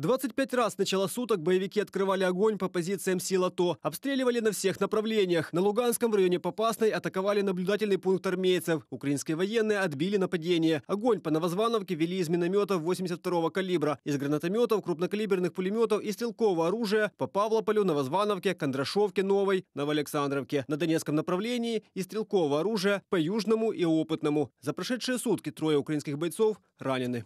25 раз с начала суток боевики открывали огонь по позициям сил АТО, обстреливали на всех направлениях. На Луганском в районе Попасной атаковали наблюдательный пункт армейцев. Украинские военные отбили нападение. Огонь по Новозвановке вели из минометов 82-го калибра, из гранатометов, крупнокалиберных пулеметов и стрелкового оружия по Павлополю, Новозвановке, Кондрашовке Новой, Новоалександровке, на Донецком направлении и стрелкового оружия по Южному и Опытному. За прошедшие сутки трое украинских бойцов ранены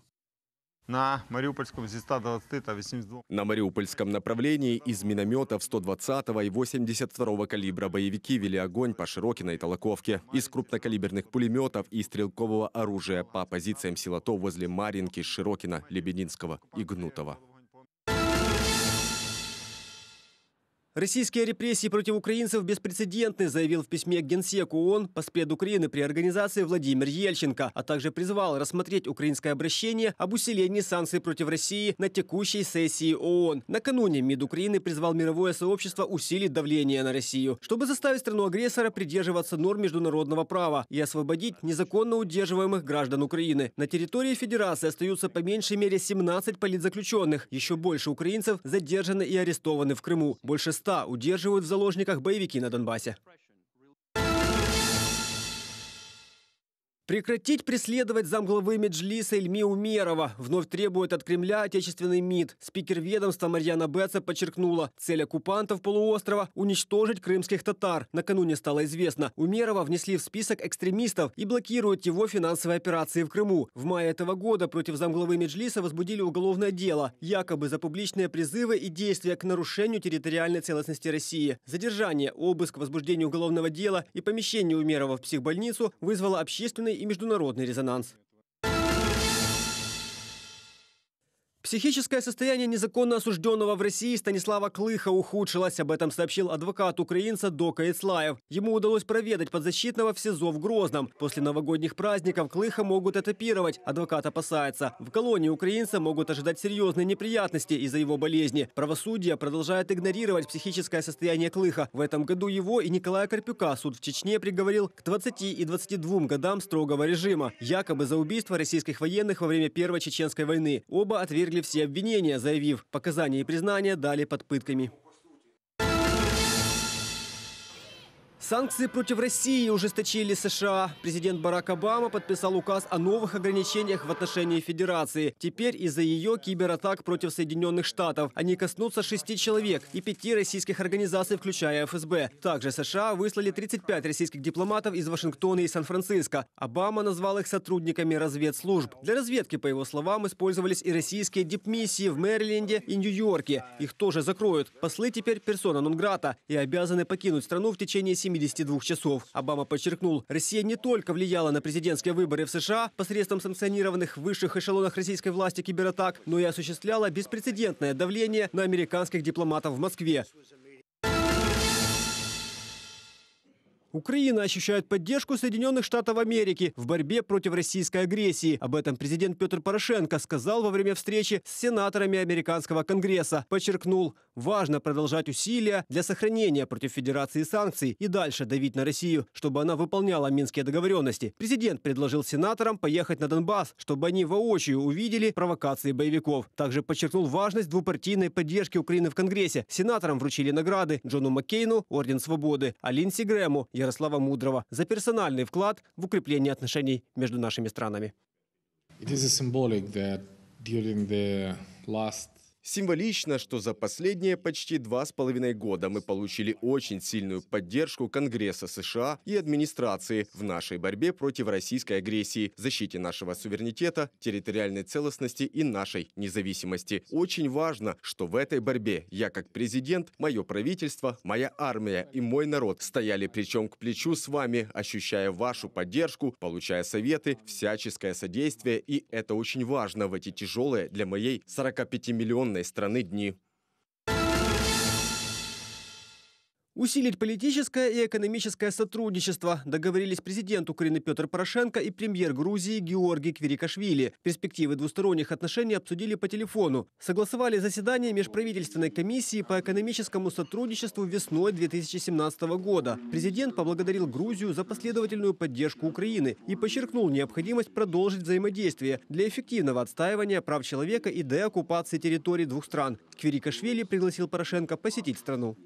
на Мариупольском зі 120 82. На Мариупольском направлении из минометов 120 и 82 калибра боевики вели огонь по Широкиной Толоковке. Из крупнокалиберных пулеметов и стрелкового оружия по позициям силото возле Маринки, Широкина, Лебединского и Гнутова. Российские репрессии против украинцев беспрецедентны, заявил в письме к Генсеку ООН поспед Украины при организации Владимир Ельченко, а также призвал рассмотреть украинское обращение об усилении санкций против России на текущей сессии ООН. Накануне МИД Украины призвал мировое сообщество усилить давление на Россию, чтобы заставить страну-агрессора придерживаться норм международного права и освободить незаконно удерживаемых граждан Украины. На территории Федерации остаются по меньшей мере 17 политзаключенных. Еще больше украинцев задержаны и арестованы в Крыму. Больше ста удерживают в заложниках боевики на Донбассе. Прекратить преследовать замглавы Меджлиса Эльми Умерова вновь требует от Кремля отечественный МИД. Спикер ведомства Марьяна Беца подчеркнула, цель оккупантов полуострова – уничтожить крымских татар. Накануне стало известно, Умерова внесли в список экстремистов и блокируют его финансовые операции в Крыму. В мае этого года против замглавы Меджлиса возбудили уголовное дело, якобы за публичные призывы и действия к нарушению территориальной целостности России. Задержание, обыск, возбуждение уголовного дела и помещение Умерова в психбольницу вызвало общественный и международный резонанс. Психическое состояние незаконно осужденного в России Станислава Клыха ухудшилось. Об этом сообщил адвокат украинца Дока Ицлаев. Ему удалось проведать подзащитного в СИЗО в Грозном. После новогодних праздников Клыха могут этапировать. Адвокат опасается. В колонии украинца могут ожидать серьезные неприятности из-за его болезни. Правосудие продолжает игнорировать психическое состояние Клыха. В этом году его и Николая Карпюка суд в Чечне приговорил к 20 и 22 годам строгого режима. Якобы за убийство российских военных во время Первой Чеченской войны. Оба отвергли все обвинения, заявив, показания и признания дали под пытками. Санкции против России ужесточили США. Президент Барак Обама подписал указ о новых ограничениях в отношении Федерации. Теперь из-за ее кибератак против Соединенных Штатов. Они коснутся шести человек и пяти российских организаций, включая ФСБ. Также США выслали 35 российских дипломатов из Вашингтона и Сан-Франциско. Обама назвал их сотрудниками разведслужб. Для разведки, по его словам, использовались и российские дипмиссии в Мэриленде и Нью-Йорке. Их тоже закроют. Послы теперь персона нон-грата и обязаны покинуть страну в течение 7 72 часов. Обама подчеркнул, Россия не только влияла на президентские выборы в США посредством санкционированных в высших эшелонах российской власти кибератак, но и осуществляла беспрецедентное давление на американских дипломатов в Москве. Украина ощущает поддержку Соединенных Штатов Америки в борьбе против российской агрессии. Об этом президент Петр Порошенко сказал во время встречи с сенаторами Американского Конгресса. Подчеркнул, важно продолжать усилия для сохранения против Федерации санкций и дальше давить на Россию, чтобы она выполняла минские договоренности. Президент предложил сенаторам поехать на Донбасс, чтобы они воочию увидели провокации боевиков. Также подчеркнул важность двупартийной поддержки Украины в Конгрессе. Сенаторам вручили награды Джону Маккейну – Орден Свободы, а Линдси Грэму – Ярослава Мудрого за персональный вклад в укрепление отношений между нашими странами. It is a symbolic that during the last Символично, что за последние почти два с половиной года мы получили очень сильную поддержку Конгресса США и администрации в нашей борьбе против российской агрессии, защите нашего суверенитета, территориальной целостности и нашей независимости. Очень важно, что в этой борьбе я как президент, мое правительство, моя армия и мой народ стояли плечом к плечу с вами, ощущая вашу поддержку, получая советы, всяческое содействие, и это очень важно в эти тяжелые для моей 45 миллионов странной страны дни. Усилить политическое и экономическое сотрудничество договорились президент Украины Петр Порошенко и премьер Грузии Георгий Квирикашвили. Перспективы двусторонних отношений обсудили по телефону. Согласовали заседание Межправительственной комиссии по экономическому сотрудничеству весной 2017 года. Президент поблагодарил Грузию за последовательную поддержку Украины и подчеркнул необходимость продолжить взаимодействие для эффективного отстаивания прав человека и деоккупации территорий двух стран. Квирикашвили пригласил Порошенко посетить страну.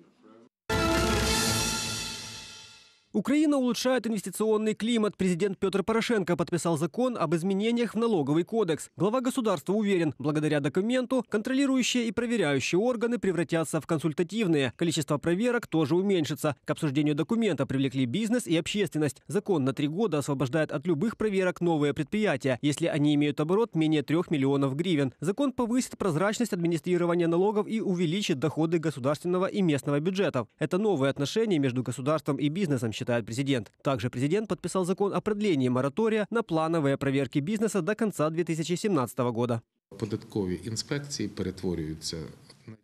Украина улучшает инвестиционный климат. Президент Петр Порошенко подписал закон об изменениях в налоговый кодекс. Глава государства уверен, благодаря документу контролирующие и проверяющие органы превратятся в консультативные. Количество проверок тоже уменьшится. К обсуждению документа привлекли бизнес и общественность. Закон на три года освобождает от любых проверок новые предприятия, если они имеют оборот менее трех миллионов гривен. Закон повысит прозрачность администрирования налогов и увеличит доходы государственного и местного бюджетов. Это новые отношения между государством и бизнесом, считает считает президент. Также президент подписал закон о продлении моратория на плановые проверки бизнеса до конца 2017 года. Податкові инспекции перетворюються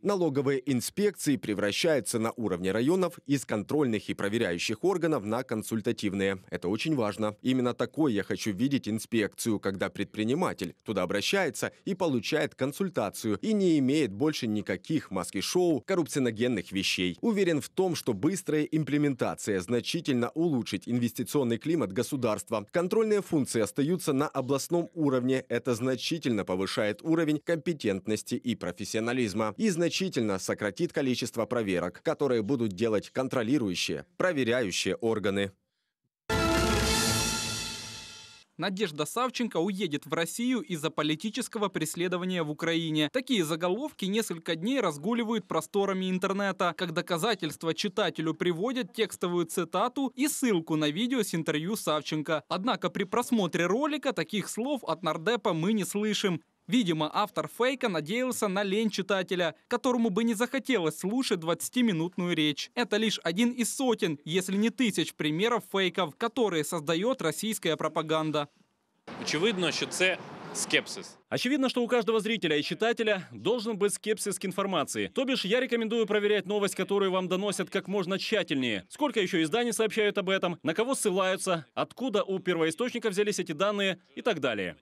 Налоговые инспекции превращаются на уровне районов из контрольных и проверяющих органов на консультативные. Это очень важно. Именно такой я хочу видеть инспекцию, когда предприниматель туда обращается и получает консультацию и не имеет больше никаких маски-шоу, коррупциногенных вещей. Уверен в том, что быстрая имплементация значительно улучшит инвестиционный климат государства. Контрольные функции остаются на областном уровне. Это значительно повышает уровень компетентности и профессионализма. И значительно сократит количество проверок, которые будут делать контролирующие, проверяющие органы. Надежда Савченко уедет в Россию из-за политического преследования в Украине. Такие заголовки несколько дней разгуливают просторами интернета. Как доказательство читателю приводят текстовую цитату и ссылку на видео с интервью Савченко. Однако при просмотре ролика таких слов от нардепа мы не слышим. Видимо, автор фейка надеялся на лень читателя, которому бы не захотелось слушать 20-минутную речь. Это лишь один из сотен, если не тысяч примеров фейков, которые создает российская пропаганда. Очевидно, що це скепсис. Очевидно, что у каждого зрителя и читателя должен быть скепсис к информации. То бишь, я рекомендую проверять новость, которую вам доносят как можно тщательнее. Сколько еще изданий сообщают об этом, на кого ссылаются, откуда у первоисточника взялись эти данные и так далее.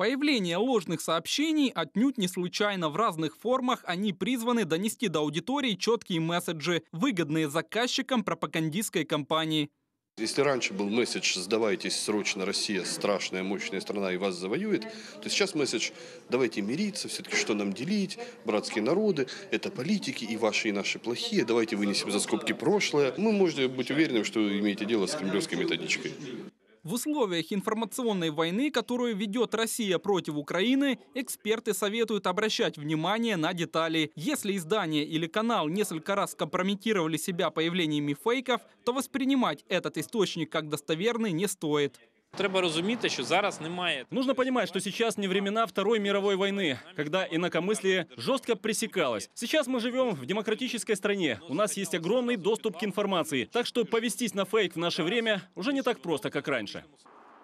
Появление ложных сообщений отнюдь не случайно в разных формах они призваны донести до аудитории четкие месседжи, выгодные заказчикам пропагандистской кампании. Если раньше был месседж «Сдавайтесь срочно, Россия страшная, мощная страна и вас завоюет», то сейчас месседж «Давайте мириться, все-таки что нам делить, братские народы, это политики и ваши, и наши плохие, давайте вынесем за скобки прошлое». Мы можем быть уверены, что имеете дело с кремлевской методичкой. В условиях информационной войны, которую ведет Россия против Украины, эксперты советуют обращать внимание на детали. Если издание или канал несколько раз компрометировали себя появлениями фейков, то воспринимать этот источник как достоверный не стоит. Треба розуміти, що зараз немає. Нужно понимать, что сейчас не времена Второй мировой войны, когда инакомыслие жестко пресекалось. Сейчас мы живем в демократической стране. У нас есть огромный доступ к информации. Так что повестись на фейк в наше время уже не так просто, как раньше.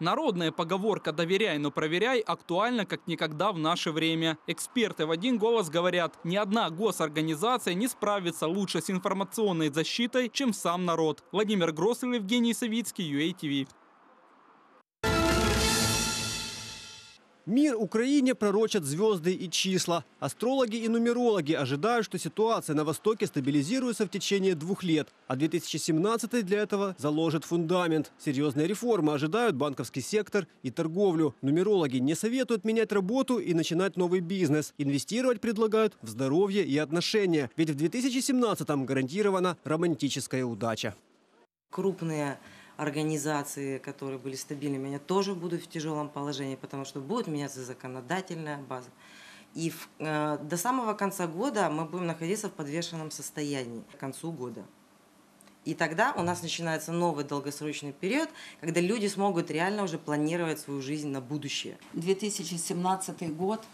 Народная поговорка «доверяй, но проверяй» актуальна как никогда в наше время. Эксперты в один голос говорят, ни одна госорганизация не справится лучше с информационной защитой, чем сам народ. Владимир Гросс, Евгений Савицкий, UATV. Мир Украине пророчат звезды и числа. Астрологи и нумерологи ожидают, что ситуация на Востоке стабилизируется в течение двух лет, а 2017 для этого заложит фундамент. Серьезные реформы ожидают банковский сектор и торговлю. Нумерологи не советуют менять работу и начинать новый бизнес. Инвестировать предлагают в здоровье и отношения, ведь в 2017-м гарантирована романтическая удача. Крупные организации, которые были стабильными, они тоже будут в тяжелом положении, потому что будет меняться законодательная база. И в, э, до самого конца года мы будем находиться в подвешенном состоянии к концу года. И тогда у нас начинается новый долгосрочный период, когда люди смогут реально уже планировать свою жизнь на будущее. 2017 год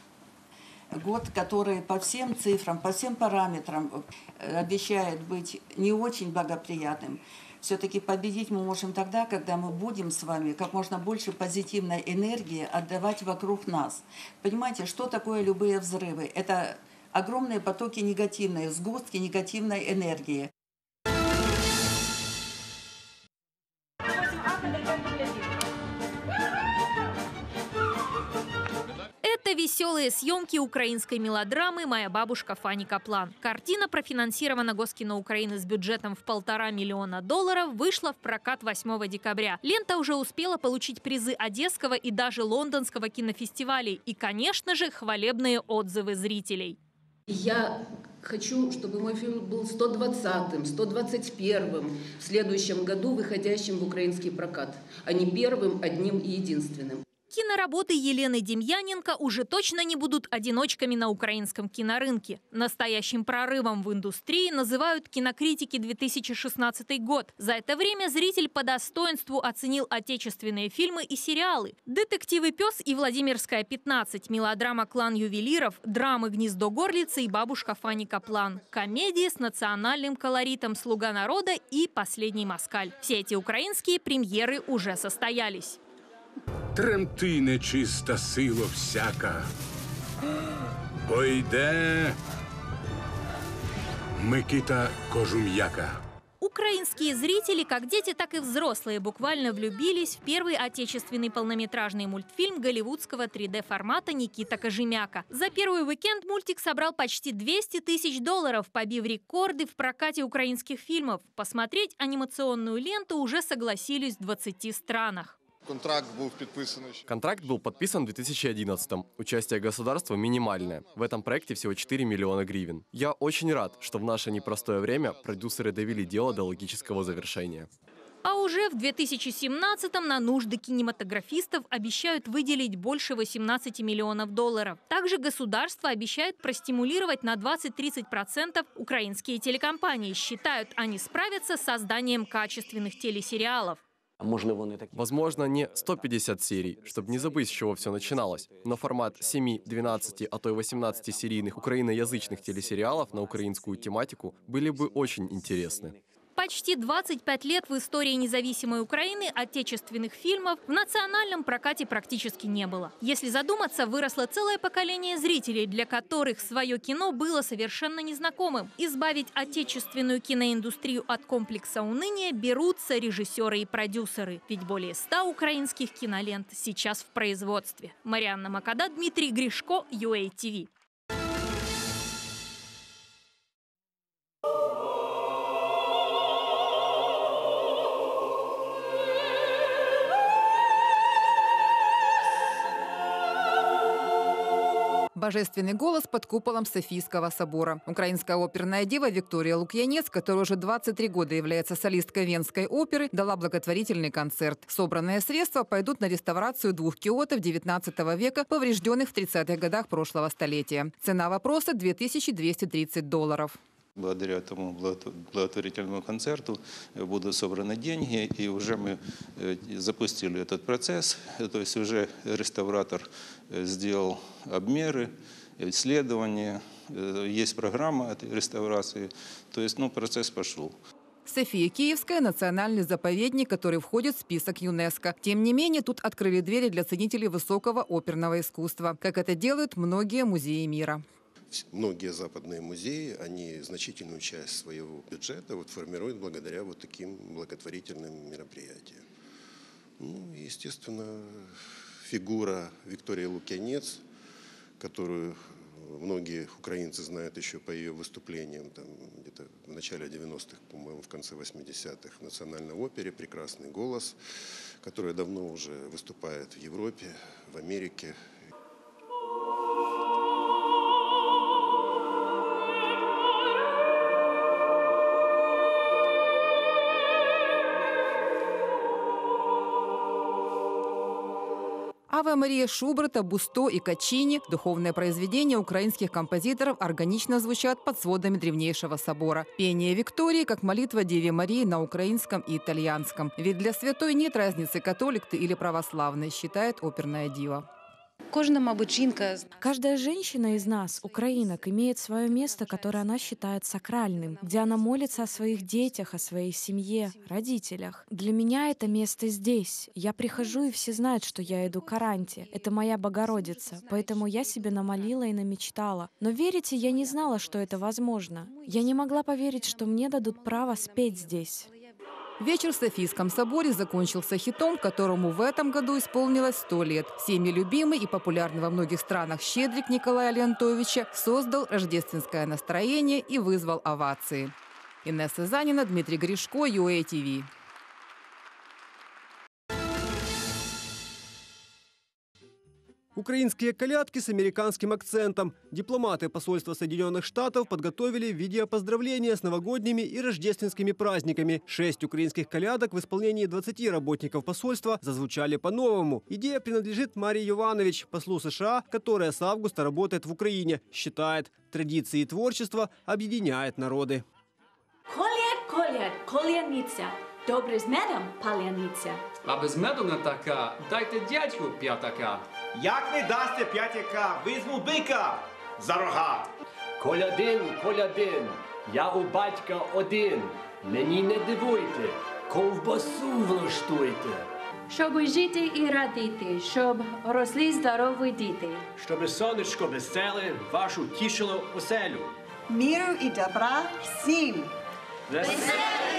год, который по всем цифрам, по всем параметрам э, обещает быть не очень благоприятным все-таки победить мы можем тогда, когда мы будем с вами как можно больше позитивной энергии отдавать вокруг нас. Понимаете, что такое любые взрывы? Это огромные потоки негативной, сгустки негативной энергии. тяжелые съемки украинской мелодрамы «Моя бабушка Фани Каплан». Картина профинансирована Госкино Украины с бюджетом в полтора миллиона долларов, вышла в прокат 8 декабря. Лента уже успела получить призы Одесского и даже Лондонского кинофестивалей и, конечно же, хвалебные отзывы зрителей. Я хочу, чтобы мой фильм был 120-м, 121-м в следующем году, выходящим в украинский прокат, а не первым, одним и единственным. Киноработы Елены Демьяненко уже точно не будут одиночками на украинском кинорынке. Настоящим прорывом в индустрии называют кинокритики 2016 год. За это время зритель по достоинству оценил отечественные фильмы и сериалы. «Детективы пес» и «Владимирская 15», мелодрама «Клан ювелиров», драмы «Гнездо горлицы» и «Бабушка Фани Каплан», комедии с национальным колоритом «Слуга народа» и «Последний москаль». Все эти украинские премьеры уже состоялись. Тремти нечиста сила всяка. Бо йде Микита Кожум'яка. Украинские зрители, как дети, так и взрослые, буквально влюбились в первый отечественный полнометражный мультфильм голливудского 3D-формата Никита Кожемяка. За первый уикенд мультик собрал почти 200 тысяч долларов, побив рекорды в прокате украинских фильмов. Посмотреть анимационную ленту уже согласились в 20 странах контракт був підписаний. Контракт был подписан в 2011 -м. Участие государства минимальное. В этом проекте всего 4 миллиона гривен. Я очень рад, что в наше непростое время продюсеры довели дело до логического завершения. А уже в 2017-м на нужды кинематографистов обещают выделить больше 18 миллионов долларов. Также государство обещает простимулировать на 20-30% украинские телекомпании. Считают, они справятся с созданием качественных телесериалов. А Возможно, не 150 серий, чтобы не забыть, с чего все начиналось, но формат 7, 12, а то и 18 серийных украиноязычных телесериалов на украинскую тематику были бы очень интересны почти 25 лет в истории независимой Украины отечественных фильмов в национальном прокате практически не было. Если задуматься, выросло целое поколение зрителей, для которых свое кино было совершенно незнакомым. Избавить отечественную киноиндустрию от комплекса уныния берутся режиссеры и продюсеры, ведь более 100 украинских кинолент сейчас в производстве. Марианна Макада, Дмитрий Гришко, UATV. Божественный голос под куполом Софийского собора. Украинская оперная дева Виктория Лукьянец, которая уже 23 года является солисткой Венской оперы, дала благотворительный концерт. Собранные средства пойдут на реставрацию двух киотов 19 века, поврежденных в 30-х годах прошлого столетия. Цена вопроса – 2230 долларов. Благодаря этому благотворительному концерту э, будут собраны деньги, и уже мы э, запустили этот процесс. То есть уже реставратор э, сделал обмеры, исследования, есть программа этой реставрации. То есть ну, процесс пошел. София Киевская – национальный заповедник, который входит в список ЮНЕСКО. Тем не менее, тут открыли двери для ценителей высокого оперного искусства, как это делают многие музеи мира многие западные музеи, они значительную часть своего бюджета вот формируют благодаря вот таким благотворительным мероприятиям. Ну, естественно, фигура Виктории Лукьянец, которую многие украинцы знают еще по ее выступлениям там, где-то в начале 90-х, по-моему, в конце 80-х в национальной опере «Прекрасный голос», которая давно уже выступает в Европе, в Америке, Ава Мария Шуберта, Бусто и Качини – духовные произведения украинских композиторов органично звучат под сводами древнейшего собора. Пение Виктории, как молитва Деве Марии на украинском и итальянском. Ведь для святой нет разницы, католик ты или православный, считает оперная дива. Каждая женщина из нас, украинок, имеет свое место, которое она считает сакральным, где она молится о своих детях, о своей семье, родителях. Для меня это место здесь. Я прихожу, и все знают, что я иду к Аранте. Это моя Богородица, поэтому я себе намолила и намечтала. Но верите, я не знала, что это возможно. Я не могла поверить, что мне дадут право спеть здесь. Вечер в Софийском соборе закончился хитом, которому в этом году исполнилось сто лет. Всеми любимый и популярный во многих странах щедрик Николая Леонтовича создал рождественское настроение и вызвал овации. Инесса Занина, Дмитрий Гришко, ЮАТВ. Украинские колядки с американским акцентом. Дипломаты посольства Соединенных Штатов подготовили видео поздравления с новогодними и рождественскими праздниками. Шесть украинских колядок в исполнении 20 работников посольства зазвучали по-новому. Идея принадлежит Марии Иванович, послу США, которая с августа работает в Украине. Считает, традиции и творчество объединяет народы. Коля, коля, коляница. Добре з медом, паляниця. А без меду не така. Дайте дядьку п'ятака. Як не дасте п'ятяка, візьму бика за рога. Колядин, колядин, я у батька один. Мені не дивуйте, ковбасу влаштуйте. Щоб жити і радити, щоб росли здорові діти. Щоб сонечко веселе вашу тішило оселю. Міру і добра всім. Веселе!